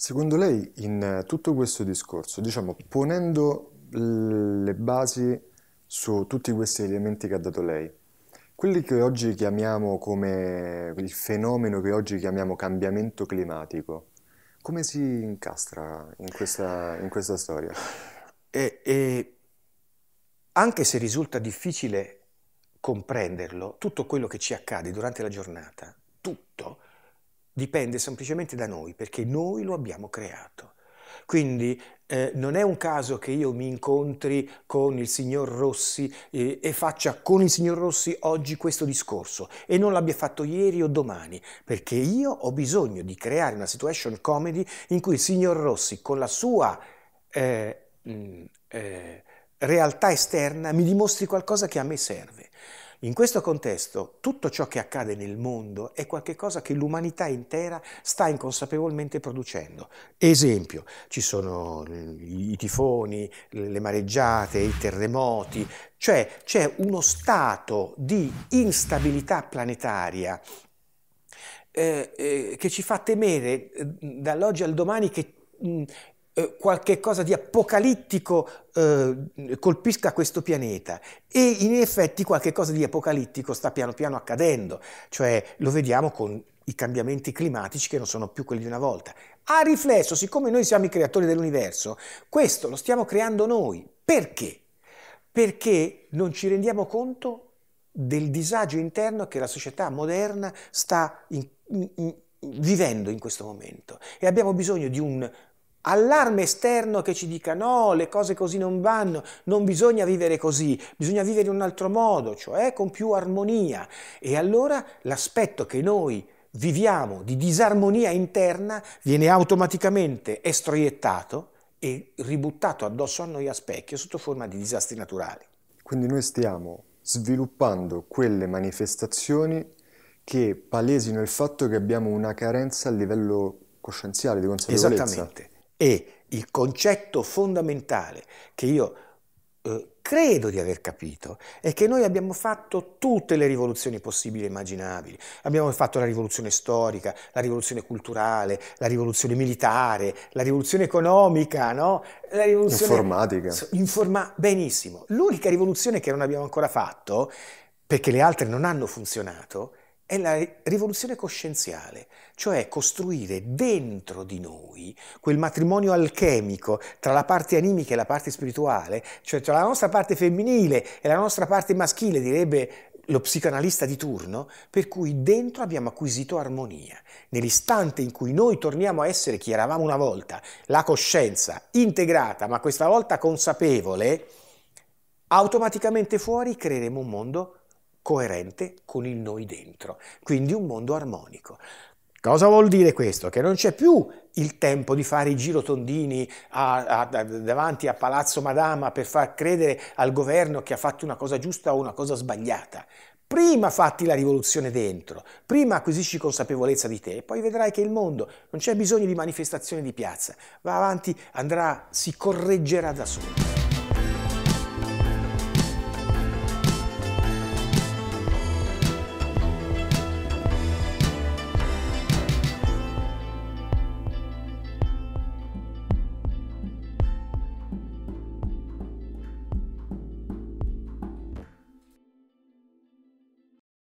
Secondo lei in eh, tutto questo discorso, diciamo, ponendo le basi su tutti questi elementi che ha dato lei, quelli che oggi chiamiamo come il fenomeno che oggi chiamiamo cambiamento climatico, come si incastra in questa, in questa storia? E, e, anche se risulta difficile comprenderlo, tutto quello che ci accade durante la giornata, tutto, dipende semplicemente da noi, perché noi lo abbiamo creato. Quindi eh, non è un caso che io mi incontri con il signor Rossi eh, e faccia con il signor Rossi oggi questo discorso e non l'abbia fatto ieri o domani, perché io ho bisogno di creare una situation comedy in cui il signor Rossi con la sua eh, mm, eh realtà esterna mi dimostri qualcosa che a me serve. In questo contesto tutto ciò che accade nel mondo è qualcosa che l'umanità intera sta inconsapevolmente producendo. Esempio, ci sono i tifoni, le mareggiate, i terremoti, cioè c'è uno stato di instabilità planetaria eh, eh, che ci fa temere eh, dall'oggi al domani che mh, mm, eh, qualche cosa di apocalittico eh, colpisca questo pianeta e in effetti qualche cosa di apocalittico sta piano piano accadendo, cioè lo vediamo con i cambiamenti climatici che non sono più quelli di una volta. A riflesso, siccome noi siamo i creatori dell'universo, questo lo stiamo creando noi. Perché? Perché non ci rendiamo conto del disagio interno che la società moderna sta in, in, in, vivendo in questo momento e abbiamo bisogno di un allarme esterno che ci dica no, le cose così non vanno, non bisogna vivere così, bisogna vivere in un altro modo, cioè con più armonia. E allora l'aspetto che noi viviamo di disarmonia interna viene automaticamente estroiettato e ributtato addosso a noi a specchio sotto forma di disastri naturali. Quindi noi stiamo sviluppando quelle manifestazioni che palesino il fatto che abbiamo una carenza a livello coscienziale, di consapevolezza. Esattamente. E il concetto fondamentale che io eh, credo di aver capito è che noi abbiamo fatto tutte le rivoluzioni possibili e immaginabili. Abbiamo fatto la rivoluzione storica, la rivoluzione culturale, la rivoluzione militare, la rivoluzione economica, no? La rivoluzione informatica. Informa... Benissimo. L'unica rivoluzione che non abbiamo ancora fatto, perché le altre non hanno funzionato, è la rivoluzione coscienziale, cioè costruire dentro di noi quel matrimonio alchemico tra la parte animica e la parte spirituale, cioè tra la nostra parte femminile e la nostra parte maschile, direbbe lo psicanalista di turno, per cui dentro abbiamo acquisito armonia. Nell'istante in cui noi torniamo a essere chi eravamo una volta, la coscienza integrata, ma questa volta consapevole, automaticamente fuori creeremo un mondo coerente con il noi dentro, quindi un mondo armonico. Cosa vuol dire questo? Che non c'è più il tempo di fare i girotondini a, a, davanti a Palazzo Madama per far credere al governo che ha fatto una cosa giusta o una cosa sbagliata. Prima fatti la rivoluzione dentro, prima acquisisci consapevolezza di te e poi vedrai che il mondo non c'è bisogno di manifestazioni di piazza, va avanti, andrà, si correggerà da solo.